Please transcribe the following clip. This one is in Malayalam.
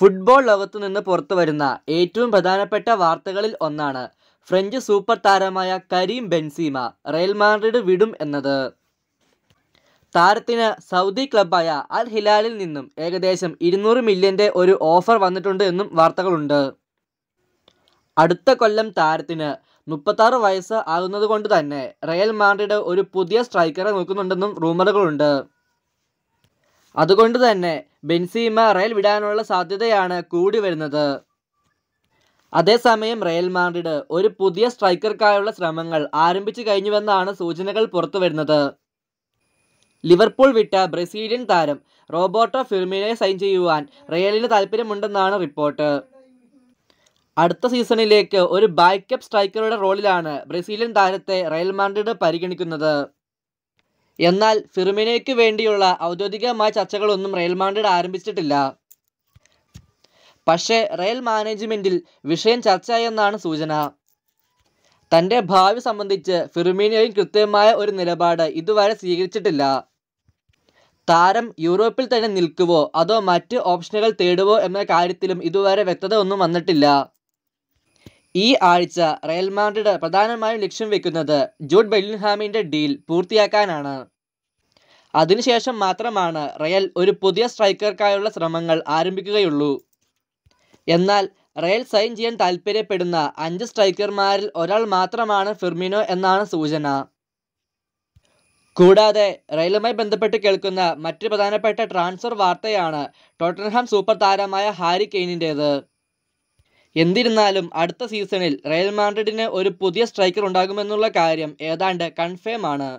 ഫുട്ബോൾ ലോകത്തു നിന്ന് പുറത്തു വരുന്ന ഏറ്റവും പ്രധാനപ്പെട്ട വാർത്തകളിൽ ഒന്നാണ് ഫ്രഞ്ച് സൂപ്പർ താരമായ കരീം ബെൻസീമ റയൽ മാഡ്രിഡ് വിടും എന്നത് താരത്തിന് സൗദി ക്ലബായ അൽ ഹിലാലിൽ നിന്നും ഏകദേശം ഇരുന്നൂറ് മില്യൻ്റെ ഒരു ഓഫർ വന്നിട്ടുണ്ട് എന്നും വാർത്തകളുണ്ട് അടുത്ത കൊല്ലം താരത്തിന് മുപ്പത്താറ് വയസ്സ് ആകുന്നതുകൊണ്ട് തന്നെ റയൽ മാഡ്രിഡ് ഒരു പുതിയ സ്ട്രൈക്കറെ നോക്കുന്നുണ്ടെന്നും റൂമറുകളുണ്ട് അതുകൊണ്ട് തന്നെ ബെൻസീമ റയൽ വിടാനുള്ള സാധ്യതയാണ് കൂടി വരുന്നത് അതേസമയം റയൽ മാഡ്രിഡ് ഒരു പുതിയ സ്ട്രൈക്കർക്കായുള്ള ശ്രമങ്ങൾ ആരംഭിച്ചു കഴിഞ്ഞുവെന്നാണ് സൂചനകൾ പുറത്തുവരുന്നത് ലിവർപൂൾ വിട്ട ബ്രസീലിയൻ താരം റോബോട്ടോ ഫിർമിനെ സൈൻ ചെയ്യുവാൻ റയലിന് താൽപ്പര്യമുണ്ടെന്നാണ് റിപ്പോർട്ട് അടുത്ത സീസണിലേക്ക് ഒരു ബാക്കപ്പ് സ്ട്രൈക്കറുടെ റോളിലാണ് ബ്രസീലിയൻ താരത്തെ റയൽ മാഡ്രിഡ് പരിഗണിക്കുന്നത് എന്നാൽ ഫിർമിനയ്ക്ക് വേണ്ടിയുള്ള ഔദ്യോഗികമായ ചർച്ചകളൊന്നും റയൽ മാഡ്രിഡ് ആരംഭിച്ചിട്ടില്ല പക്ഷേ റയൽ മാനേജ്മെന്റിൽ വിഷയം ചർച്ചയായെന്നാണ് സൂചന തന്റെ ഭാവി സംബന്ധിച്ച് ഫിർമീനോയും കൃത്യമായ ഒരു നിലപാട് ഇതുവരെ സ്വീകരിച്ചിട്ടില്ല താരം യൂറോപ്പിൽ തന്നെ നിൽക്കുവോ അതോ മറ്റ് ഓപ്ഷനുകൾ തേടുവോ എന്ന കാര്യത്തിലും ഇതുവരെ വ്യക്തത ഒന്നും വന്നിട്ടില്ല ഈ ആഴ്ച റയൽ മാഡ്രിഡ് പ്രധാനമായും ലക്ഷ്യം വെക്കുന്നത് ജൂഡ് ബെല്ലിൻഹാമിൻ്റെ ഡീൽ പൂർത്തിയാക്കാനാണ് അതിനുശേഷം മാത്രമാണ് റയൽ ഒരു പുതിയ സ്ട്രൈക്കർക്കായുള്ള ശ്രമങ്ങൾ ആരംഭിക്കുകയുള്ളൂ എന്നാൽ റയൽ സൈൻ ചെയ്യാൻ താൽപ്പര്യപ്പെടുന്ന അഞ്ച് സ്ട്രൈക്കർമാരിൽ ഒരാൾ മാത്രമാണ് ഫിർമിനോ എന്നാണ് സൂചന കൂടാതെ റയലുമായി ബന്ധപ്പെട്ട് കേൾക്കുന്ന മറ്റ് പ്രധാനപ്പെട്ട ട്രാൻസ്ഫർ വാർത്തയാണ് ടോട്ടൻഹാം സൂപ്പർ താരമായ ഹാരി കെയ്നിൻ്റേത് എന്നിരുന്നാലും അടുത്ത സീസണിൽ റയൽ മാഡ്രിഡിന് ഒരു പുതിയ സ്ട്രൈക്കർ ഉണ്ടാകുമെന്നുള്ള കാര്യം ഏതാണ്ട് കൺഫേം ആണ്